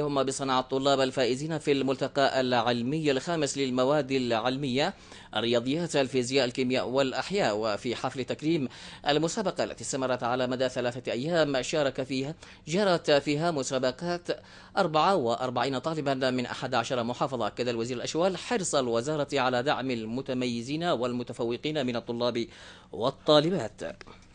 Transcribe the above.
هم بصنع الطلاب الفائزين في الملتقى العلمي الخامس للمواد العلمية الرياضيات الفيزياء الكيمياء والأحياء وفي حفل تكريم المسابقة التي استمرت على مدى ثلاثة أيام شارك فيها جرت فيها مسابقات 44 طالبا من 11 محافظة كذا الوزير الأشوال حرص الوزارة على دعم المتميزين والمتفوقين من الطلاب والطالبات